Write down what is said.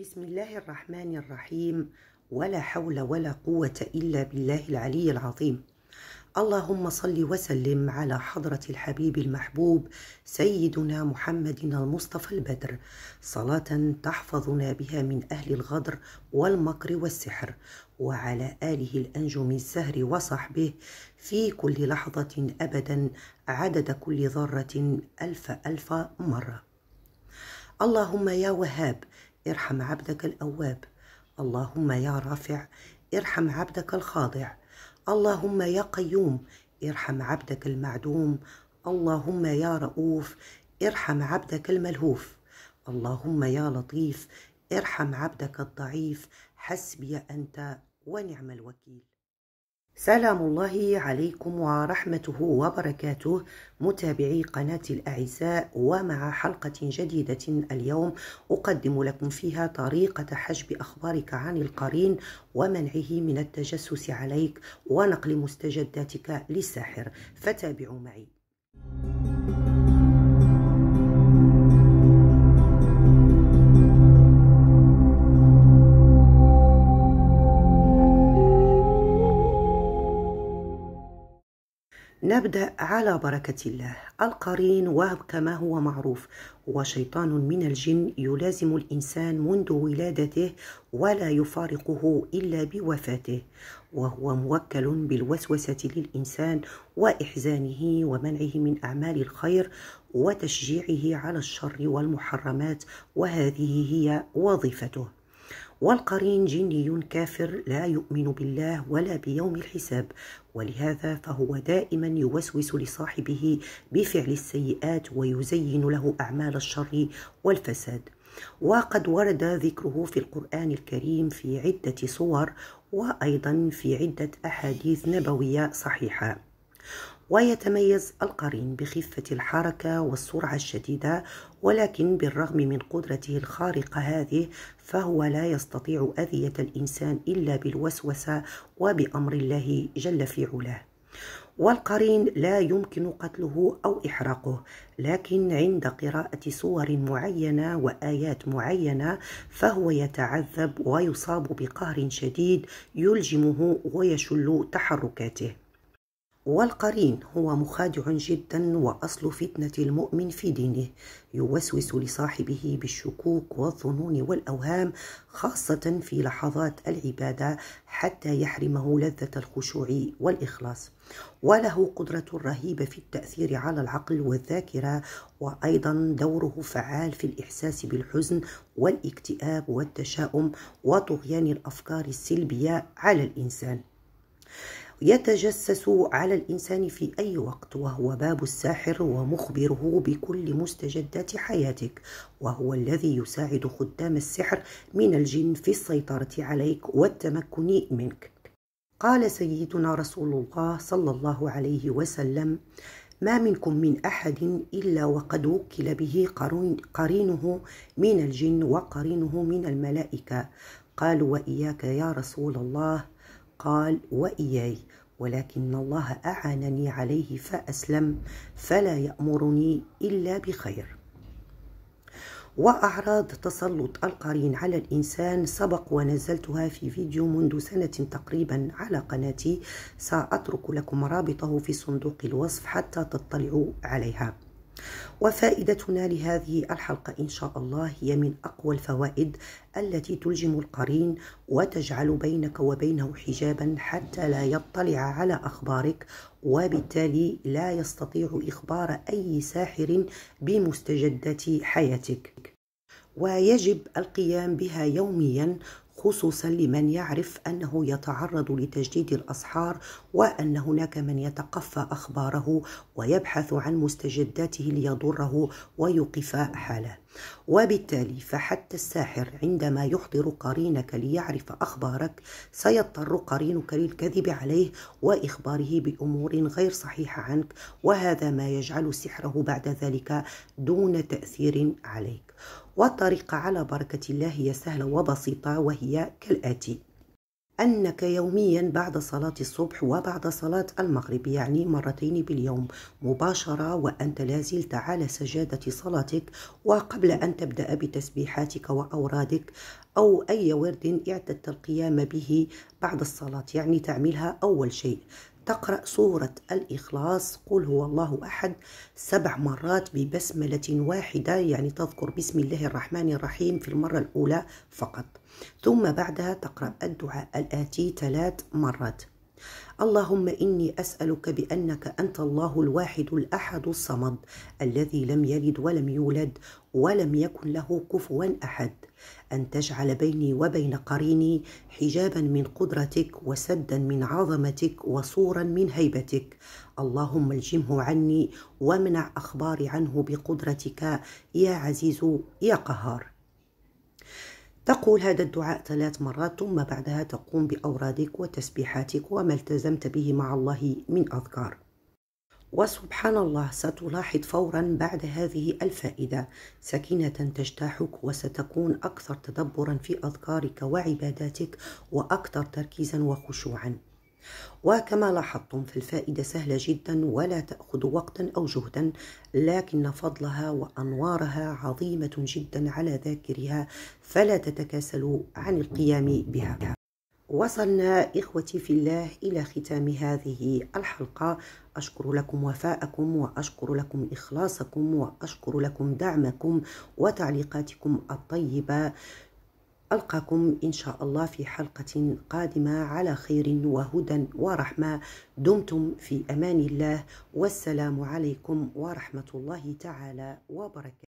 بسم الله الرحمن الرحيم ولا حول ولا قوة إلا بالله العلي العظيم اللهم صل وسلم على حضرة الحبيب المحبوب سيدنا محمد المصطفى البدر صلاة تحفظنا بها من أهل الغدر والمكر والسحر وعلى آله الأنجم السهر وصحبه في كل لحظة أبدا عدد كل ذرة ألف ألف مرة اللهم يا وهاب ارحم عبدك الأواب اللهم يا رافع ارحم عبدك الخاضع اللهم يا قيوم ارحم عبدك المعدوم اللهم يا رؤوف ارحم عبدك الملهوف اللهم يا لطيف ارحم عبدك الضعيف حسبي أنت ونعم الوكيل سلام الله عليكم ورحمته وبركاته متابعي قناة الأعزاء ومع حلقة جديدة اليوم أقدم لكم فيها طريقة حجب أخبارك عن القرين ومنعه من التجسس عليك ونقل مستجداتك للساحر فتابعوا معي نبدأ على بركة الله القرين وهب كما هو معروف هو شيطان من الجن يلازم الإنسان منذ ولادته ولا يفارقه إلا بوفاته وهو موكل بالوسوسة للإنسان وإحزانه ومنعه من أعمال الخير وتشجيعه على الشر والمحرمات وهذه هي وظيفته والقرين جني كافر لا يؤمن بالله ولا بيوم الحساب ولهذا فهو دائما يوسوس لصاحبه بفعل السيئات ويزين له اعمال الشر والفساد وقد ورد ذكره في القران الكريم في عده صور وايضا في عده احاديث نبويه صحيحه ويتميز القرين بخفة الحركة والسرعة الشديدة ولكن بالرغم من قدرته الخارقة هذه فهو لا يستطيع أذية الإنسان إلا بالوسوسة وبأمر الله جل في علاه والقرين لا يمكن قتله او احراقه لكن عند قراءه سور معينه وايات معينه فهو يتعذب ويصاب بقهر شديد يلجمه ويشل تحركاته والقرين هو مخادع جدا واصل فتنه المؤمن في دينه يوسوس لصاحبه بالشكوك والظنون والاوهام خاصه في لحظات العباده حتى يحرمه لذه الخشوع والاخلاص وله قدره رهيبه في التاثير على العقل والذاكره وايضا دوره فعال في الاحساس بالحزن والاكتئاب والتشاؤم وطغيان الافكار السلبيه على الانسان يتجسس على الإنسان في أي وقت وهو باب الساحر ومخبره بكل مستجدات حياتك وهو الذي يساعد خدام السحر من الجن في السيطرة عليك والتمكن منك قال سيدنا رسول الله صلى الله عليه وسلم ما منكم من أحد إلا وقد وكل به قرينه من الجن وقرينه من الملائكة قالوا وإياك يا رسول الله قال وإياي ولكن الله أعانني عليه فأسلم فلا يأمرني إلا بخير وأعراض تسلط القرين على الإنسان سبق ونزلتها في فيديو منذ سنة تقريبا على قناتي سأترك لكم رابطه في صندوق الوصف حتى تطلعوا عليها وفائدتنا لهذه الحلقة إن شاء الله هي من أقوى الفوائد التي تلجم القرين وتجعل بينك وبينه حجابا حتى لا يطلع على أخبارك وبالتالي لا يستطيع إخبار أي ساحر بمستجدات حياتك ويجب القيام بها يوميا خصوصا لمن يعرف انه يتعرض لتجديد الأسحار وان هناك من يتقفى اخباره ويبحث عن مستجداته ليضره ويوقف حاله وبالتالي فحتى الساحر عندما يحضر قرينك ليعرف أخبارك سيضطر قرينك للكذب عليه وإخباره بأمور غير صحيحة عنك وهذا ما يجعل سحره بعد ذلك دون تأثير عليك والطريقة على بركة الله هي سهلة وبسيطة وهي كالآتي أنك يوميا بعد صلاة الصبح وبعد صلاة المغرب يعني مرتين باليوم مباشرة وأنت لازلت على سجادة صلاتك وقبل أن تبدأ بتسبيحاتك وأورادك أو أي ورد اعتدت القيام به بعد الصلاة يعني تعملها أول شيء تقرأ سورة الإخلاص قل هو الله أحد سبع مرات ببسملة واحدة يعني تذكر بسم الله الرحمن الرحيم في المرة الأولى فقط ثم بعدها تقرأ الدعاء الآتي ثلاث مرات اللهم اني اسالك بانك انت الله الواحد الاحد الصمد الذي لم يلد ولم يولد ولم يكن له كفوا احد ان تجعل بيني وبين قريني حجابا من قدرتك وسدا من عظمتك وصورا من هيبتك اللهم الجمه عني وامنع اخباري عنه بقدرتك يا عزيز يا قهار تقول هذا الدعاء ثلاث مرات ثم بعدها تقوم بأورادك وتسبيحاتك وما التزمت به مع الله من أذكار وسبحان الله ستلاحظ فورا بعد هذه الفائدة سكينة تجتاحك وستكون أكثر تدبرا في أذكارك وعباداتك وأكثر تركيزا وخشوعا وكما لاحظتم فالفائدة سهلة جدا ولا تأخذ وقتا أو جهدا لكن فضلها وأنوارها عظيمة جدا على ذاكرها فلا تتكاسلوا عن القيام بها وصلنا إخوتي في الله إلى ختام هذه الحلقة أشكر لكم وفاءكم وأشكر لكم إخلاصكم وأشكر لكم دعمكم وتعليقاتكم الطيبة ألقاكم إن شاء الله في حلقة قادمة على خير وهدى ورحمة دمتم في أمان الله والسلام عليكم ورحمة الله تعالى وبركاته